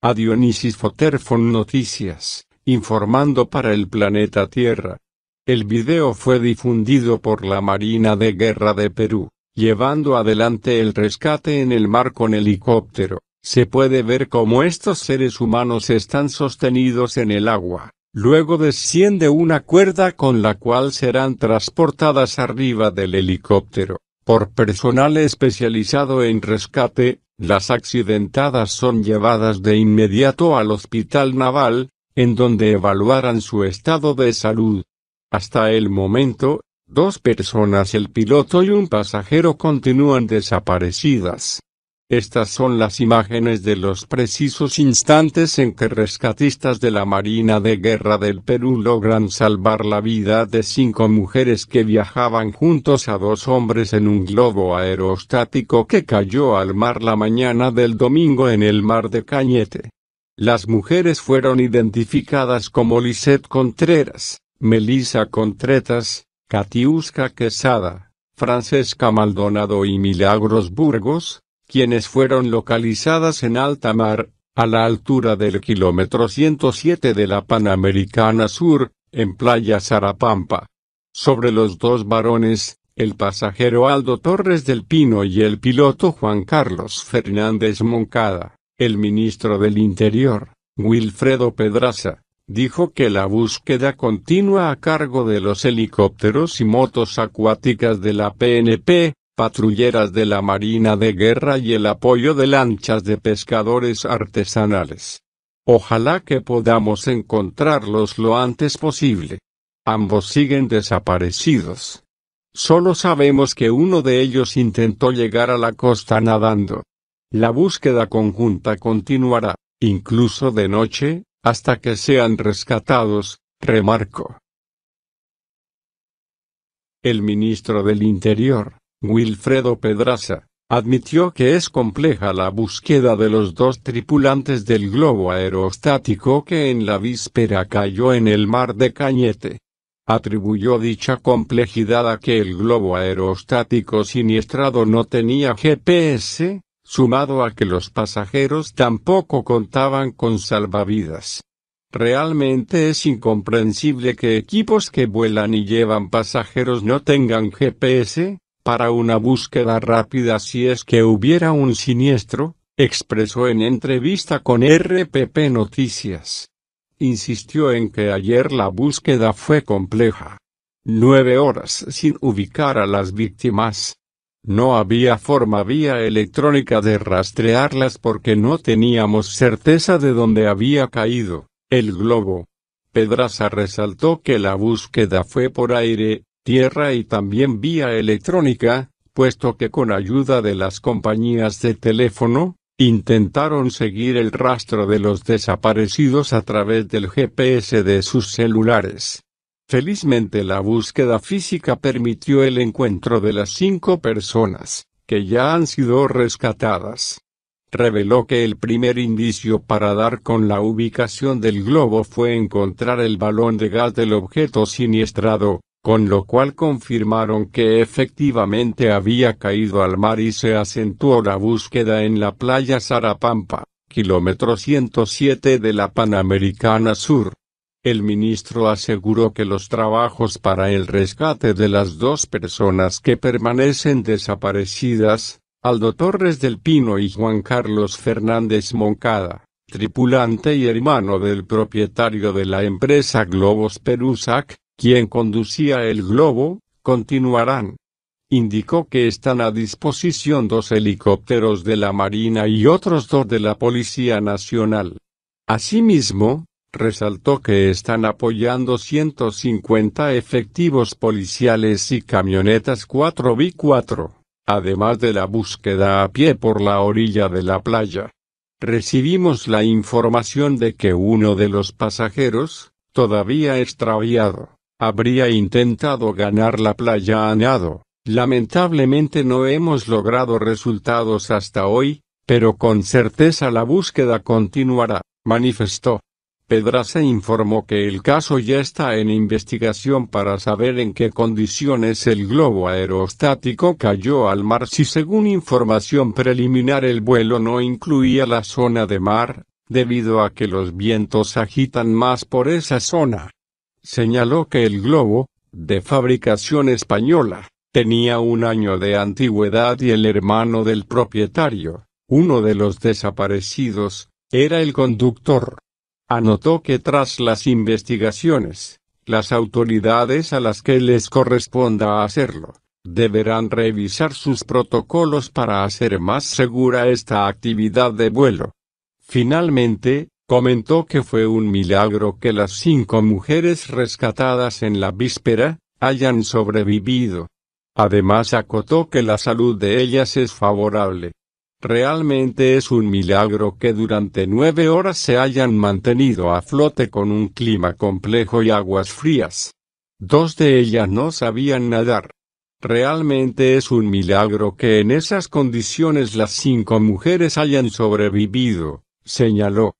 a Dionisis Foterfon Noticias, informando para el planeta Tierra. El video fue difundido por la Marina de Guerra de Perú, llevando adelante el rescate en el mar con helicóptero. Se puede ver cómo estos seres humanos están sostenidos en el agua. Luego desciende una cuerda con la cual serán transportadas arriba del helicóptero, por personal especializado en rescate, las accidentadas son llevadas de inmediato al hospital naval, en donde evaluarán su estado de salud. Hasta el momento, dos personas, el piloto y un pasajero, continúan desaparecidas. Estas son las imágenes de los precisos instantes en que rescatistas de la Marina de Guerra del Perú logran salvar la vida de cinco mujeres que viajaban juntos a dos hombres en un globo aerostático que cayó al mar la mañana del domingo en el mar de Cañete. Las mujeres fueron identificadas como Lisette Contreras, Melisa Contreras, Catiusca Quesada, Francesca Maldonado y Milagros Burgos, quienes fueron localizadas en alta mar, a la altura del kilómetro 107 de la Panamericana Sur, en Playa Zarapampa. Sobre los dos varones, el pasajero Aldo Torres del Pino y el piloto Juan Carlos Fernández Moncada, el ministro del Interior, Wilfredo Pedraza, dijo que la búsqueda continua a cargo de los helicópteros y motos acuáticas de la PNP, patrulleras de la Marina de Guerra y el apoyo de lanchas de pescadores artesanales. Ojalá que podamos encontrarlos lo antes posible. Ambos siguen desaparecidos. Solo sabemos que uno de ellos intentó llegar a la costa nadando. La búsqueda conjunta continuará, incluso de noche, hasta que sean rescatados, remarco. El ministro del Interior Wilfredo Pedraza, admitió que es compleja la búsqueda de los dos tripulantes del globo aerostático que en la víspera cayó en el mar de Cañete. Atribuyó dicha complejidad a que el globo aerostático siniestrado no tenía GPS, sumado a que los pasajeros tampoco contaban con salvavidas. Realmente es incomprensible que equipos que vuelan y llevan pasajeros no tengan GPS, para una búsqueda rápida si es que hubiera un siniestro, expresó en entrevista con RPP Noticias. Insistió en que ayer la búsqueda fue compleja. Nueve horas sin ubicar a las víctimas. No había forma vía electrónica de rastrearlas porque no teníamos certeza de dónde había caído el globo. Pedraza resaltó que la búsqueda fue por aire, tierra y también vía electrónica, puesto que con ayuda de las compañías de teléfono, intentaron seguir el rastro de los desaparecidos a través del GPS de sus celulares. Felizmente la búsqueda física permitió el encuentro de las cinco personas, que ya han sido rescatadas. Reveló que el primer indicio para dar con la ubicación del globo fue encontrar el balón de gas del objeto siniestrado, con lo cual confirmaron que efectivamente había caído al mar y se acentuó la búsqueda en la playa Sarapampa, kilómetro 107 de la Panamericana Sur. El ministro aseguró que los trabajos para el rescate de las dos personas que permanecen desaparecidas, Aldo Torres del Pino y Juan Carlos Fernández Moncada, tripulante y hermano del propietario de la empresa Globos Perusac, quien conducía el globo, continuarán. Indicó que están a disposición dos helicópteros de la Marina y otros dos de la Policía Nacional. Asimismo, resaltó que están apoyando 150 efectivos policiales y camionetas 4 b 4 además de la búsqueda a pie por la orilla de la playa. Recibimos la información de que uno de los pasajeros, todavía extraviado, Habría intentado ganar la playa a nado. Lamentablemente no hemos logrado resultados hasta hoy, pero con certeza la búsqueda continuará, manifestó. se informó que el caso ya está en investigación para saber en qué condiciones el globo aerostático cayó al mar si según información preliminar el vuelo no incluía la zona de mar, debido a que los vientos agitan más por esa zona señaló que el globo, de fabricación española, tenía un año de antigüedad y el hermano del propietario, uno de los desaparecidos, era el conductor. Anotó que tras las investigaciones, las autoridades a las que les corresponda hacerlo, deberán revisar sus protocolos para hacer más segura esta actividad de vuelo. Finalmente, comentó que fue un milagro que las cinco mujeres rescatadas en la víspera, hayan sobrevivido. Además acotó que la salud de ellas es favorable. Realmente es un milagro que durante nueve horas se hayan mantenido a flote con un clima complejo y aguas frías. Dos de ellas no sabían nadar. Realmente es un milagro que en esas condiciones las cinco mujeres hayan sobrevivido, señaló.